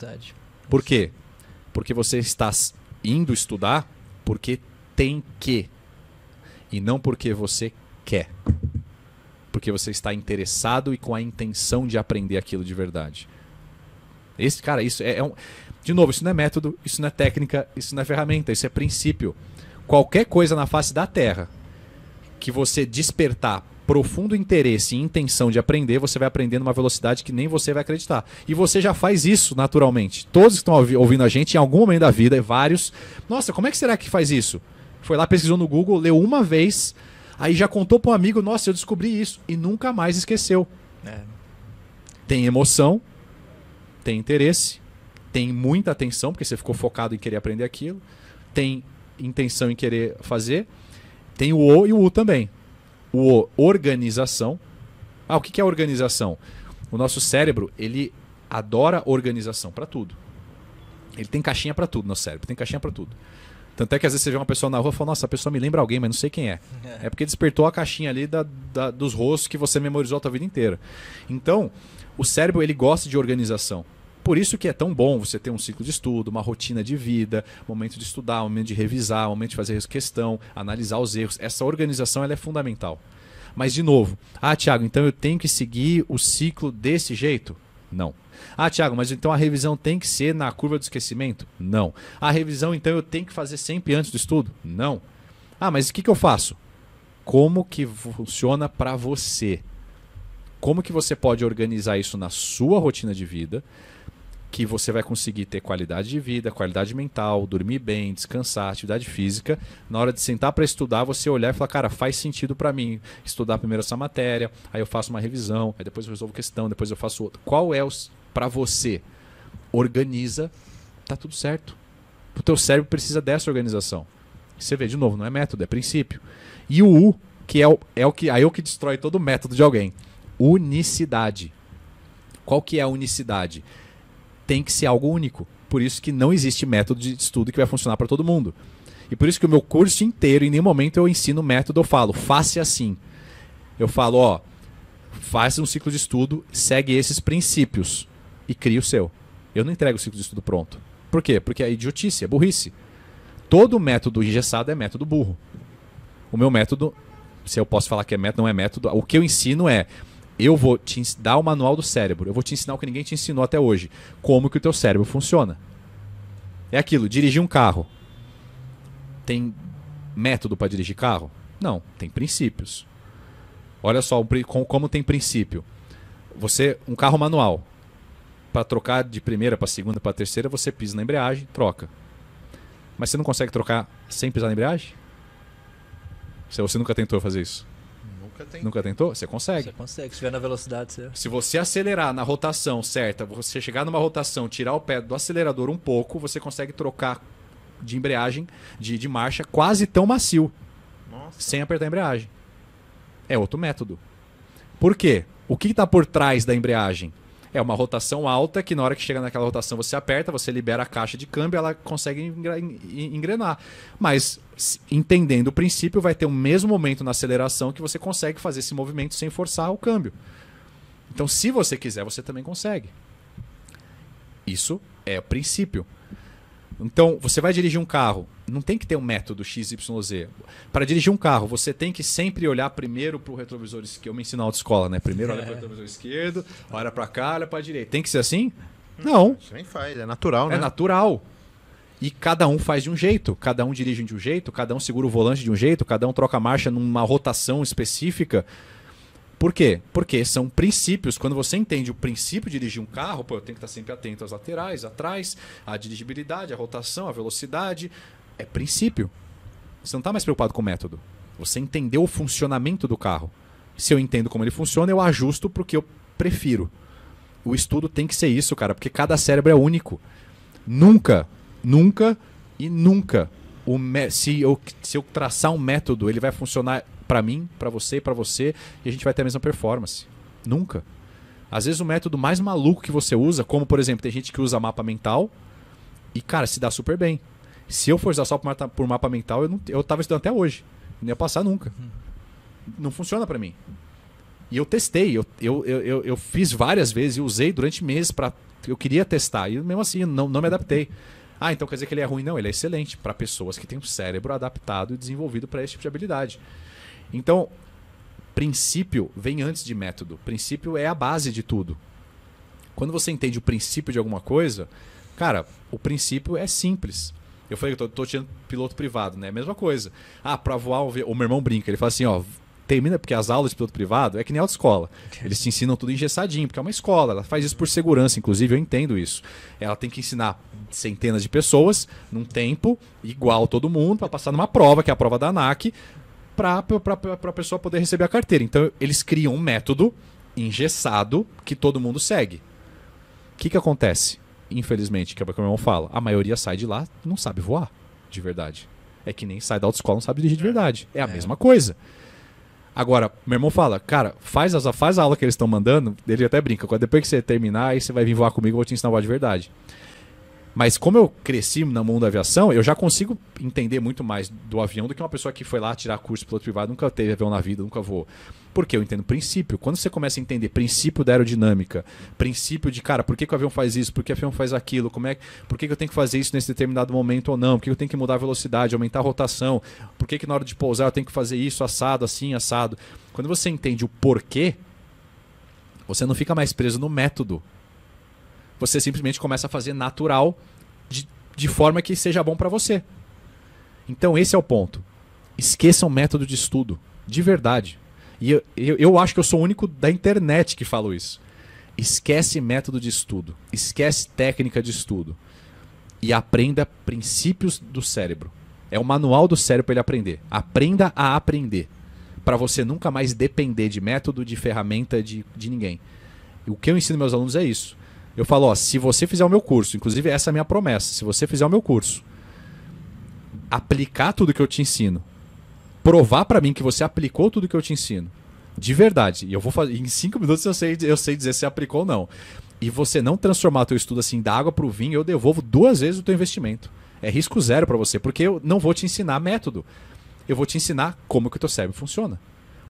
Verdade. Por quê? Porque você está indo estudar porque tem que. E não porque você quer. Porque você está interessado e com a intenção de aprender aquilo de verdade. Esse cara, isso é, é um. De novo, isso não é método, isso não é técnica, isso não é ferramenta, isso é princípio. Qualquer coisa na face da Terra que você despertar profundo interesse e intenção de aprender, você vai aprender numa velocidade que nem você vai acreditar. E você já faz isso naturalmente. Todos que estão ouvindo a gente, em algum momento da vida, vários. Nossa, como é que será que faz isso? Foi lá, pesquisou no Google, leu uma vez, aí já contou para um amigo, nossa, eu descobri isso, e nunca mais esqueceu. É. Tem emoção, tem interesse, tem muita atenção, porque você ficou focado em querer aprender aquilo, tem intenção em querer fazer, tem o O e o U também o organização. Ah, o que é organização? O nosso cérebro, ele adora organização para tudo. Ele tem caixinha para tudo no cérebro, tem caixinha para tudo. Tanto é que às vezes você vê uma pessoa na rua e fala, nossa, a pessoa me lembra alguém, mas não sei quem é. É, é porque despertou a caixinha ali da, da, dos rostos que você memorizou a tua vida inteira. Então, o cérebro ele gosta de organização. Por isso que é tão bom você ter um ciclo de estudo, uma rotina de vida, momento de estudar, momento de revisar, momento de fazer questão, analisar os erros. Essa organização ela é fundamental. Mas, de novo, ah, Tiago, então eu tenho que seguir o ciclo desse jeito? Não. Ah, Tiago, mas então a revisão tem que ser na curva do esquecimento? Não. A revisão, então, eu tenho que fazer sempre antes do estudo? Não. Ah, mas o que, que eu faço? Como que funciona para você? Como que você pode organizar isso na sua rotina de vida? que você vai conseguir ter qualidade de vida, qualidade mental, dormir bem, descansar, atividade física. Na hora de sentar para estudar, você olhar e falar, cara, faz sentido para mim estudar primeiro essa matéria, aí eu faço uma revisão, aí depois eu resolvo questão, depois eu faço outra. Qual é para você? Organiza, tá tudo certo. O teu cérebro precisa dessa organização. Você vê de novo, não é método, é princípio. E o U, que é o, é o que aí é o que destrói todo método de alguém. Unicidade. Qual que é a unicidade? tem que ser algo único. Por isso que não existe método de estudo que vai funcionar para todo mundo. E por isso que o meu curso inteiro, em nenhum momento eu ensino método, eu falo, faça assim. Eu falo, ó, faça um ciclo de estudo, segue esses princípios e cria o seu. Eu não entrego o ciclo de estudo pronto. Por quê? Porque é idiotice, é burrice. Todo método engessado é método burro. O meu método, se eu posso falar que é método, não é método. O que eu ensino é eu vou te dar o manual do cérebro. Eu vou te ensinar o que ninguém te ensinou até hoje. Como que o teu cérebro funciona. É aquilo, dirigir um carro. Tem método para dirigir carro? Não, tem princípios. Olha só como tem princípio. Você, um carro manual, para trocar de primeira para segunda para terceira, você pisa na embreagem, troca. Mas você não consegue trocar sem pisar na embreagem? Você, você nunca tentou fazer isso? Nunca, Nunca tentou? Você consegue. Você consegue, se estiver na velocidade, você... Se você acelerar na rotação certa, você chegar numa rotação, tirar o pé do acelerador um pouco, você consegue trocar de embreagem, de, de marcha, quase tão macio. Nossa. Sem apertar a embreagem. É outro método. Por quê? O que está por trás da embreagem? É uma rotação alta que na hora que chega naquela rotação você aperta, você libera a caixa de câmbio, ela consegue engrenar. Mas entendendo o princípio, vai ter o mesmo momento na aceleração que você consegue fazer esse movimento sem forçar o câmbio. Então, se você quiser, você também consegue. Isso é o princípio. Então, você vai dirigir um carro, não tem que ter um método XYZ. Para dirigir um carro, você tem que sempre olhar primeiro para o retrovisor esquerdo. Eu me ensino na autoescola, né? Primeiro olha para o é. retrovisor esquerdo, olha para cá, olha para a direita. Tem que ser assim? Não. Isso nem faz, é natural, é né? É natural. E cada um faz de um jeito, cada um dirige de um jeito, cada um segura o volante de um jeito, cada um troca a marcha numa rotação específica. Por quê? Porque são princípios. Quando você entende o princípio de dirigir um carro, pô, eu tenho que estar sempre atento às laterais, atrás, à dirigibilidade, à rotação, à velocidade, é princípio. Você não está mais preocupado com o método. Você entendeu o funcionamento do carro. Se eu entendo como ele funciona, eu ajusto para o que eu prefiro. O estudo tem que ser isso, cara, porque cada cérebro é único. Nunca, nunca e nunca o se, eu, se eu traçar um método, ele vai funcionar para mim, para você, e para você e a gente vai ter a mesma performance. Nunca. Às vezes o método mais maluco que você usa, como por exemplo, tem gente que usa mapa mental e cara, se dá super bem. Se eu for usar só por, por mapa mental, eu, não, eu tava estudando até hoje. Não ia passar nunca. Uhum. Não funciona para mim. E eu testei, eu, eu, eu, eu fiz várias vezes e usei durante meses para eu queria testar e mesmo assim não, não me adaptei. Ah, então quer dizer que ele é ruim? Não, ele é excelente para pessoas que têm um cérebro adaptado e desenvolvido para esse tipo de habilidade. Então, princípio vem antes de método. Princípio é a base de tudo. Quando você entende o princípio de alguma coisa, cara, o princípio é simples. Eu falei que eu tô, tô tirando piloto privado, né? Mesma coisa. Ah, para voar, o meu irmão brinca, ele fala assim, ó, termina porque as aulas de piloto privado é que nem autoescola. Eles te ensinam tudo engessadinho, porque é uma escola, ela faz isso por segurança, inclusive eu entendo isso. Ela tem que ensinar centenas de pessoas num tempo igual todo mundo para passar numa prova, que é a prova da ANAC, para a pessoa poder receber a carteira. Então eles criam um método engessado que todo mundo segue. O que, que acontece? infelizmente, que é o que meu irmão fala, a maioria sai de lá não sabe voar, de verdade. É que nem sai da autoescola não sabe dirigir de é. verdade. É a é. mesma coisa. Agora, meu irmão fala, cara, faz, as, faz a aula que eles estão mandando, ele até brinca, depois que você terminar, aí você vai vir voar comigo, eu vou te ensinar a voar de verdade. Mas como eu cresci no mundo da aviação, eu já consigo entender muito mais do avião do que uma pessoa que foi lá tirar curso piloto privado, nunca teve avião na vida, nunca voou. Porque eu entendo princípio. Quando você começa a entender princípio da aerodinâmica, princípio de, cara, por que, que o avião faz isso, por que o avião faz aquilo, como é, por que, que eu tenho que fazer isso nesse determinado momento ou não, por que eu tenho que mudar a velocidade, aumentar a rotação, por que, que na hora de pousar eu tenho que fazer isso, assado, assim, assado. Quando você entende o porquê, você não fica mais preso no método você simplesmente começa a fazer natural de, de forma que seja bom para você. Então esse é o ponto. Esqueçam o método de estudo, de verdade. E eu, eu, eu acho que eu sou o único da internet que falo isso. Esquece método de estudo, esquece técnica de estudo e aprenda princípios do cérebro. É o manual do cérebro para ele aprender. Aprenda a aprender. Para você nunca mais depender de método, de ferramenta, de, de ninguém. o que eu ensino meus alunos é isso. Eu falo, ó, se você fizer o meu curso, inclusive essa é a minha promessa, se você fizer o meu curso, aplicar tudo que eu te ensino, provar para mim que você aplicou tudo que eu te ensino, de verdade, e eu vou fazer, em cinco minutos eu sei, eu sei dizer se aplicou ou não, e você não transformar teu estudo assim da água pro vinho, eu devolvo duas vezes o teu investimento. É risco zero para você, porque eu não vou te ensinar método. Eu vou te ensinar como que o teu cérebro funciona.